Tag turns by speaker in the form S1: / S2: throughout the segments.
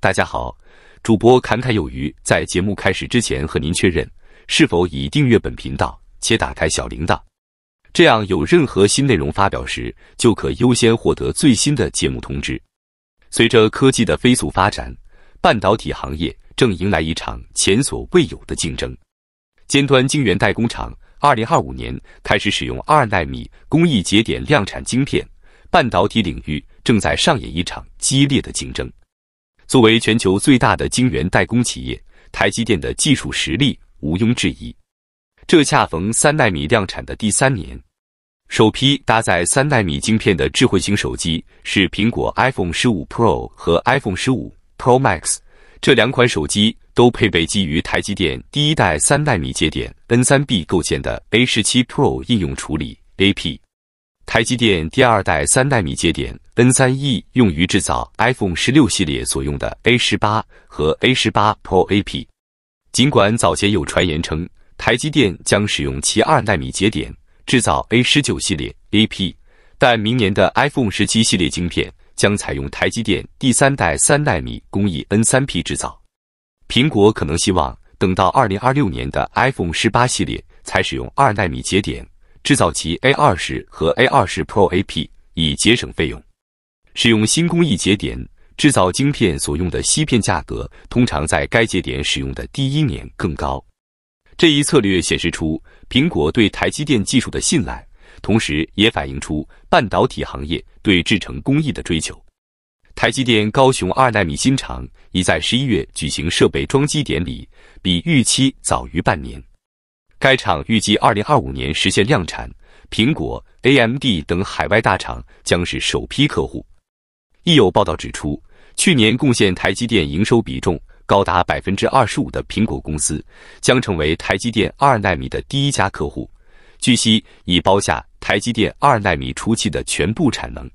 S1: 大家好，主播侃侃有余。在节目开始之前，和您确认是否已订阅本频道且打开小铃铛，这样有任何新内容发表时，就可优先获得最新的节目通知。随着科技的飞速发展，半导体行业正迎来一场前所未有的竞争。尖端晶圆代工厂二零二五年开始使用二纳米工艺节点量产晶片，半导体领域正在上演一场激烈的竞争。作为全球最大的晶圆代工企业，台积电的技术实力毋庸置疑。这恰逢三纳米量产的第三年，首批搭载三纳米晶片的智慧型手机是苹果 iPhone 十五 Pro 和 iPhone 十五 Pro Max。这两款手机都配备基于台积电第一代三纳米节点 N3B 构建的 A17 Pro 应用处理 a p 台积电第二代三纳米节点 N3E 用于制造 iPhone 十六系列所用的 A 十八和 A 十八 Pro A P。尽管早前有传言称台积电将使用其二纳米节点制造 A 十九系列 A P，但明年的 iPhone 十七系列晶片将采用台积电第三代三纳米工艺 N3P 制造。苹果可能希望等到2026年的 iPhone 十八系列才使用二纳米节点。制造其 A 二十和 A 二十 Pro A P 以节省费用，使用新工艺节点制造晶片所用的芯片价格通常在该节点使用的第一年更高。这一策略显示出苹果对台积电技术的信赖，同时也反映出半导体行业对制成工艺的追求。台积电高雄二纳米新厂已在十一月举行设备装机典礼，比预期早于半年。该厂预计二零二五年实现量产，苹果、AMD 等海外大厂将是首批客户。亦有报道指出，去年贡献台积电营收比重高达百分之二十五的苹果公司，将成为台积电二纳米的第一家客户。据悉，已包下台积电二纳米初期的全部产能。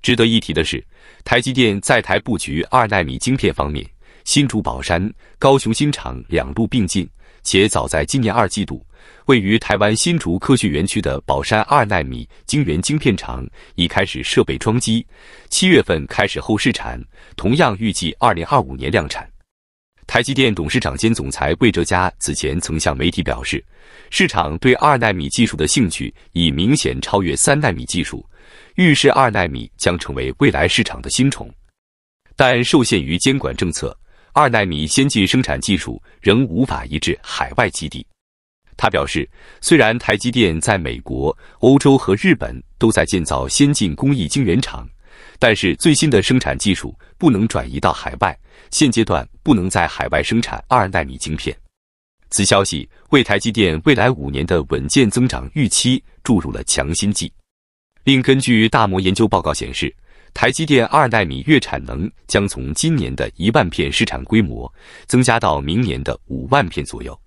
S1: 值得一提的是，台积电在台布局二纳米晶片方面，新竹宝山、高雄新厂两路并进。且早在今年二季度，位于台湾新竹科学园区的宝山二纳米晶圆晶片厂已开始设备装机，七月份开始后试产，同样预计二零二五年量产。台积电董事长兼总裁魏哲嘉此前曾向媒体表示，市场对二纳米技术的兴趣已明显超越三纳米技术，预示二纳米将成为未来市场的新宠，但受限于监管政策。二纳米先进生产技术仍无法移至海外基地，他表示，虽然台积电在美国、欧洲和日本都在建造先进工艺晶圆厂，但是最新的生产技术不能转移到海外，现阶段不能在海外生产二纳米晶片。此消息为台积电未来五年的稳健增长预期注入了强心剂。另根据大摩研究报告显示。台积电二纳米月产能将从今年的一万片市场规模增加到明年的五万片左右。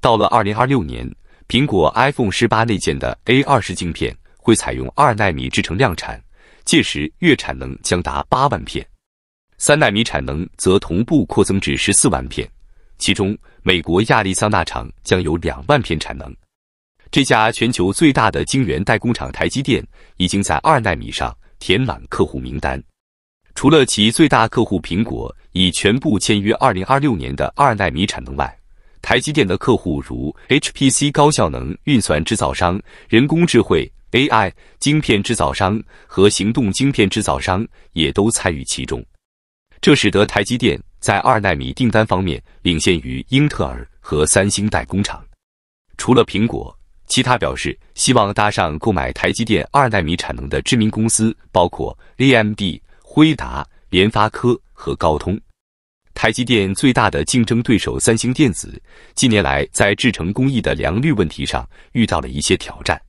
S1: 到了二零二六年，苹果 iPhone 十八内建的 A 二十晶片会采用二纳米制成量产，届时月产能将达八万片。三纳米产能则同步扩增至十四万片，其中美国亚利桑那厂将有两万片产能。这家全球最大的晶圆代工厂台积电已经在二纳米上。填满客户名单。除了其最大客户苹果已全部签约二零二六年的二纳米产能外，台积电的客户如 HPC 高效能运算制造商、人工智慧 AI 晶片制造商和行动晶片制造商也都参与其中。这使得台积电在二纳米订单方面领先于英特尔和三星代工厂。除了苹果。其他表示希望搭上购买台积电二纳米产能的知名公司，包括 AMD、辉达、联发科和高通。台积电最大的竞争对手三星电子近年来在制程工艺的良率问题上遇到了一些挑战。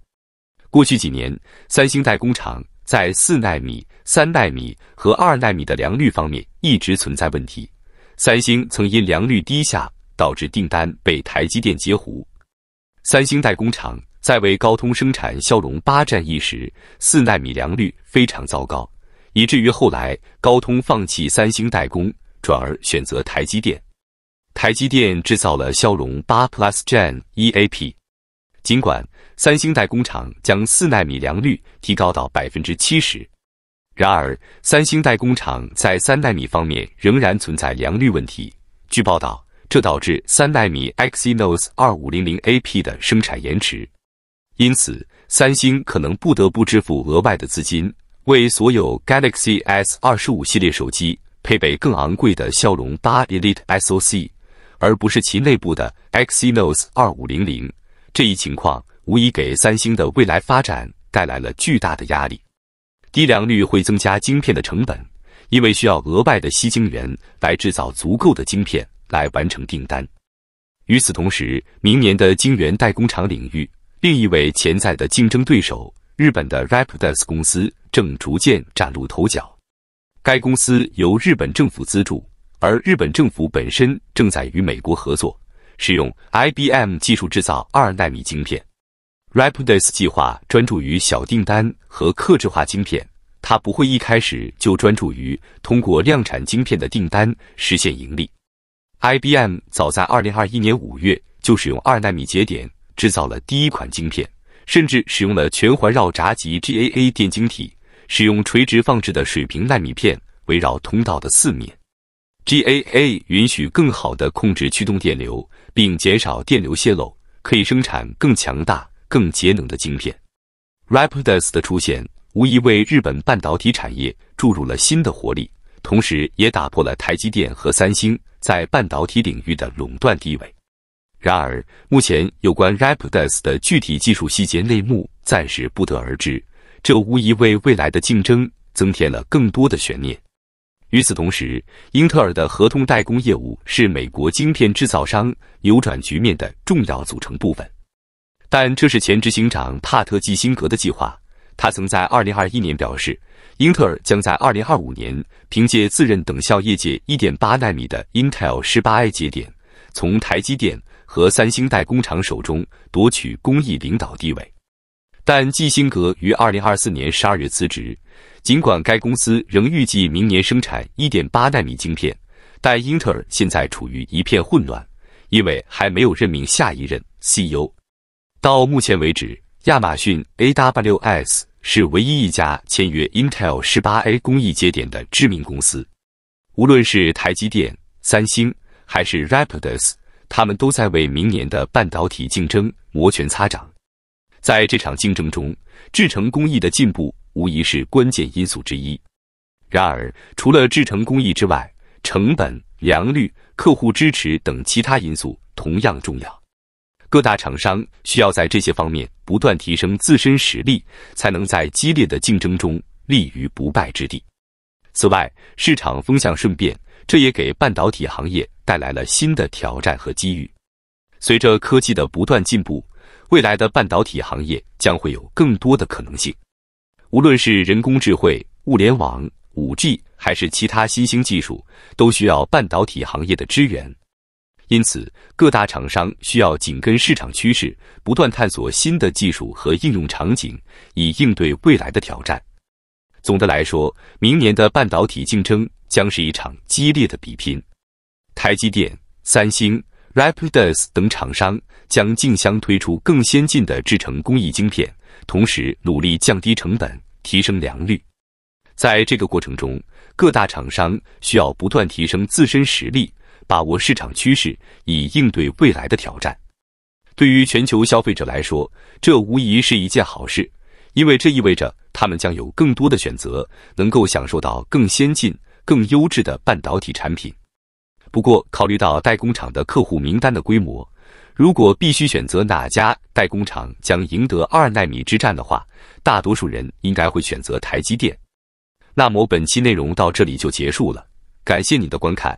S1: 过去几年，三星代工厂在四纳米、三纳米和二纳米的良率方面一直存在问题。三星曾因良率低下导致订单被台积电截胡。三星代工厂在为高通生产骁龙八战一时四纳米良率非常糟糕，以至于后来高通放弃三星代工，转而选择台积电。台积电制造了骁龙八 Plus Gen 1 A P。尽管三星代工厂将四纳米良率提高到百分之七十，然而三星代工厂在三纳米方面仍然存在良率问题。据报道。这导致三纳米 Exynos 二五零零 A P 的生产延迟，因此三星可能不得不支付额外的资金，为所有 Galaxy S 二十五系列手机配备更昂贵的骁龙八 Elite S O C，而不是其内部的 Exynos 二五零零。这一情况无疑给三星的未来发展带来了巨大的压力。低良率会增加晶片的成本，因为需要额外的吸晶员来制造足够的晶片。来完成订单。与此同时，明年的晶圆代工厂领域，另一位潜在的竞争对手——日本的 Rapidus 公司，正逐渐崭露头角。该公司由日本政府资助，而日本政府本身正在与美国合作，使用 IBM 技术制造二纳米晶片。Rapidus 计划专注于小订单和客制化晶片，它不会一开始就专注于通过量产晶片的订单实现盈利。IBM 早在2021年5月就使用二纳米节点制造了第一款晶片，甚至使用了全环绕闸极 GAA 电晶体，使用垂直放置的水平纳米片围绕通道的四面。GAA 允许更好的控制驱动电流，并减少电流泄漏，可以生产更强大、更节能的晶片。Rapidus 的出现无疑为日本半导体产业注入了新的活力。同时，也打破了台积电和三星在半导体领域的垄断地位。然而，目前有关 Rapidus 的具体技术细节内幕暂时不得而知，这无疑为未来的竞争增添了更多的悬念。与此同时，英特尔的合同代工业务是美国晶片制造商扭转局面的重要组成部分。但这是前执行长帕特基辛格的计划，他曾在2021年表示。英特尔将在二零二五年凭借自认等效业界一点八纳米的 Intel 十八 A 节点，从台积电和三星代工厂手中夺取工艺领导地位。但基辛格于二零二四年十二月辞职，尽管该公司仍预计明年生产一点八纳米晶片，但英特尔现在处于一片混乱，因为还没有任命下一任 CEO。到目前为止，亚马逊 AWS。是唯一一家签约 Intel 十八 A 工艺节点的知名公司。无论是台积电、三星，还是 RAPIDS，他们都在为明年的半导体竞争摩拳擦掌。在这场竞争中，制程工艺的进步无疑是关键因素之一。然而，除了制程工艺之外，成本、良率、客户支持等其他因素同样重要。各大厂商需要在这些方面不断提升自身实力，才能在激烈的竞争中立于不败之地。此外，市场风向顺变，这也给半导体行业带来了新的挑战和机遇。随着科技的不断进步，未来的半导体行业将会有更多的可能性。无论是人工智能、物联网、五 G，还是其他新兴技术，都需要半导体行业的支援。因此，各大厂商需要紧跟市场趋势，不断探索新的技术和应用场景，以应对未来的挑战。总的来说，明年的半导体竞争将是一场激烈的比拼。台积电、三星、Rapidus 等厂商将竞相推出更先进的制成工艺晶片，同时努力降低成本，提升良率。在这个过程中，各大厂商需要不断提升自身实力。把握市场趋势，以应对未来的挑战。对于全球消费者来说，这无疑是一件好事，因为这意味着他们将有更多的选择，能够享受到更先进、更优质的半导体产品。不过，考虑到代工厂的客户名单的规模，如果必须选择哪家代工厂将赢得二纳米之战的话，大多数人应该会选择台积电。那么，本期内容到这里就结束了，感谢你的观看。